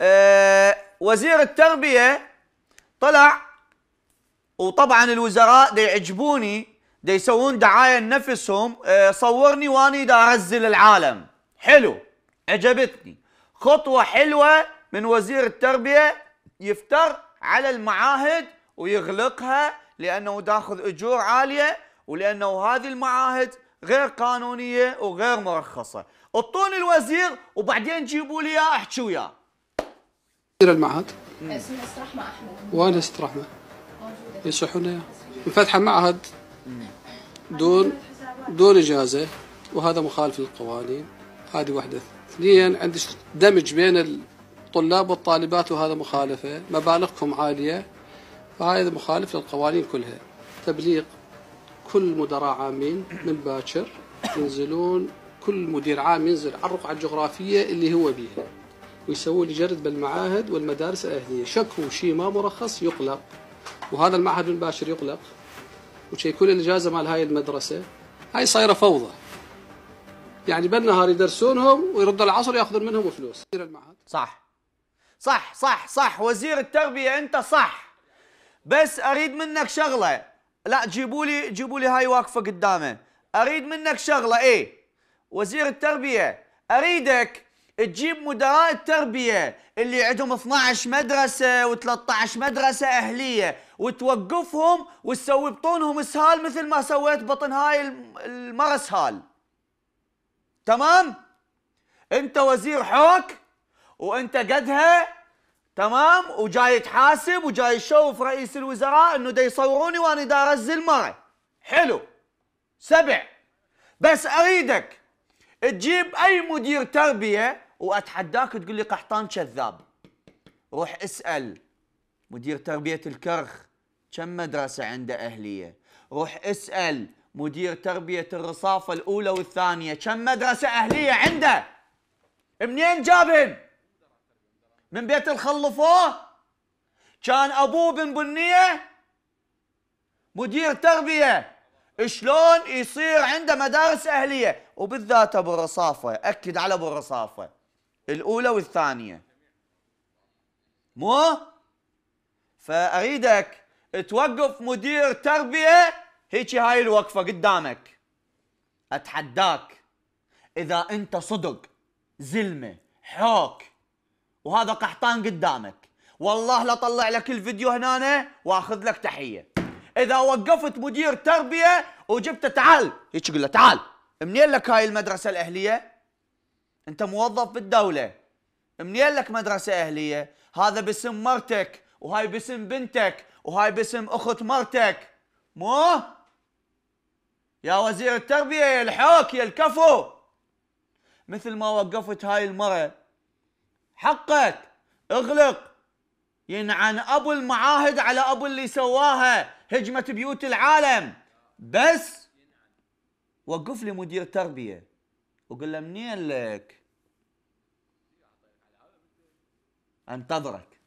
آه، وزير التربية طلع وطبعا الوزراء دي يعجبوني دي يسوون دعاية لنفسهم آه، صورني واني دا أرزل العالم حلو عجبتني خطوة حلوة من وزير التربية يفتر على المعاهد ويغلقها لأنه داخذ أجور عالية ولأنه هذه المعاهد غير قانونية وغير مرخصة اطوني الوزير وبعدين جيبوا لي اياه احكي وياه مدير المعهد اسمه استرحمة احمد وانا استرحمة يصحون لنا فتح معهد دون دون اجازة وهذا مخالف للقوانين هذه واحدة اثنين عندك دمج بين الطلاب والطالبات وهذا مخالفة مبالغكم عالية فهذا مخالف للقوانين كلها تبليغ كل مدراء عامين من باكر ينزلون كل مدير عام ينزل على الرقعه الجغرافية اللي هو بيها ويسووا لي جرد بالمعاهد والمدارس الأهلية شكو شيء ما مرخص يقلق وهذا المعهد المباشر يقلق وشي كل الإجازة مال هاي المدرسة هاي صايرة فوضى يعني بالنهار يدرسونهم ويردوا العصر ياخذون منهم فلوس المعهد صح صح صح صح وزير التربية أنت صح بس أريد منك شغلة لا جيبوا لي جيبوا لي هاي واقفة قدامه أريد منك شغلة إيه وزير التربية أريدك تجيب مدراء التربية اللي عندهم 12 مدرسة و13 مدرسة أهلية وتوقفهم وتسوي بطونهم سهال مثل ما سويت بطن هاي المرة سهال تمام؟ أنت وزير حوك وأنت قدها تمام وجاي تحاسب وجاي تشوف رئيس الوزراء انه دا يصوروني وانا دا ارزل مرة حلو سبع بس اريدك تجيب اي مدير تربيه واتحداك تقول لي قحطان كذاب روح اسال مدير تربيه الكرخ كم مدرسه عنده اهليه روح اسال مدير تربيه الرصافه الاولى والثانيه كم مدرسه اهليه عنده منين جابهم من بيت الخلفوه كان ابوه بن بنيه مدير تربيه شلون يصير عنده مدارس اهليه وبالذات ابو الرصافه اكد على ابو الرصافه الأولى والثانية مو فأريدك توقف مدير تربية هيك هاي الوقفة قدامك أتحداك إذا أنت صدق زلمة حوك وهذا قحطان قدامك والله طلع لك الفيديو هنا واخذ لك تحية إذا وقفت مدير تربية وجبته تعال هيك قل له تعال منين لك هاي المدرسة الأهلية انت موظف بالدوله منين لك مدرسه اهليه هذا باسم مرتك وهاي باسم بنتك وهاي باسم اخت مرتك مو يا وزير التربيه يا الحوك يا الكفو مثل ما وقفت هاي المره حقك اغلق ينعن ابو المعاهد على ابو اللي سواها هجمه بيوت العالم بس وقف لي مدير تربيه وقل له منين لك انتظرك